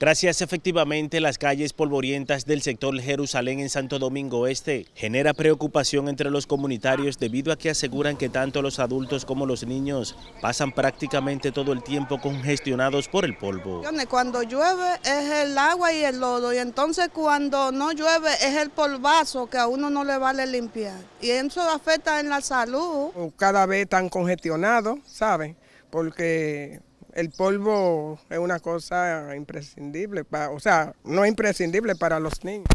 Gracias efectivamente las calles polvorientas del sector Jerusalén en Santo Domingo Este genera preocupación entre los comunitarios debido a que aseguran que tanto los adultos como los niños pasan prácticamente todo el tiempo congestionados por el polvo. Cuando llueve es el agua y el lodo y entonces cuando no llueve es el polvazo que a uno no le vale limpiar y eso afecta en la salud. Cada vez tan congestionado, ¿saben? Porque el polvo es una cosa imprescindible, para, o sea, no es imprescindible para los niños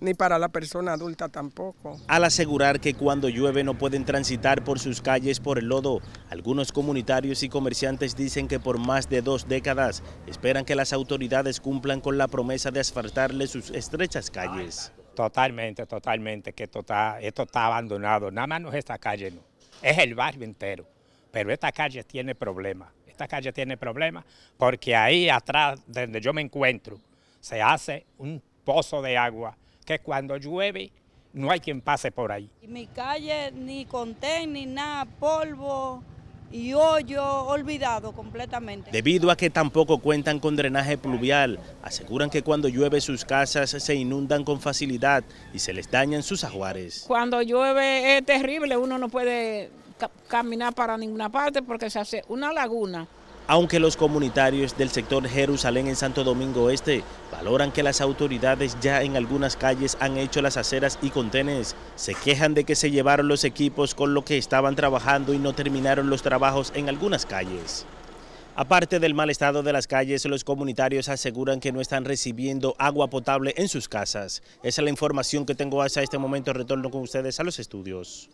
ni para la persona adulta tampoco. Al asegurar que cuando llueve no pueden transitar por sus calles por el lodo, algunos comunitarios y comerciantes dicen que por más de dos décadas esperan que las autoridades cumplan con la promesa de asfaltarle sus estrechas calles. Totalmente, totalmente, que esto está, esto está abandonado, nada más no es esta calle, no. es el barrio entero, pero esta calle tiene problemas esta calle tiene problemas porque ahí atrás, donde yo me encuentro, se hace un pozo de agua que cuando llueve no hay quien pase por ahí. Mi calle ni contén ni nada, polvo y hoyo olvidado completamente. Debido a que tampoco cuentan con drenaje pluvial, aseguran que cuando llueve sus casas se inundan con facilidad y se les dañan sus ajuares. Cuando llueve es terrible, uno no puede caminar para ninguna parte porque se hace una laguna. Aunque los comunitarios del sector Jerusalén en Santo Domingo Este valoran que las autoridades ya en algunas calles han hecho las aceras y contenes, se quejan de que se llevaron los equipos con lo que estaban trabajando y no terminaron los trabajos en algunas calles. Aparte del mal estado de las calles, los comunitarios aseguran que no están recibiendo agua potable en sus casas. Esa es la información que tengo hasta este momento. Retorno con ustedes a los estudios.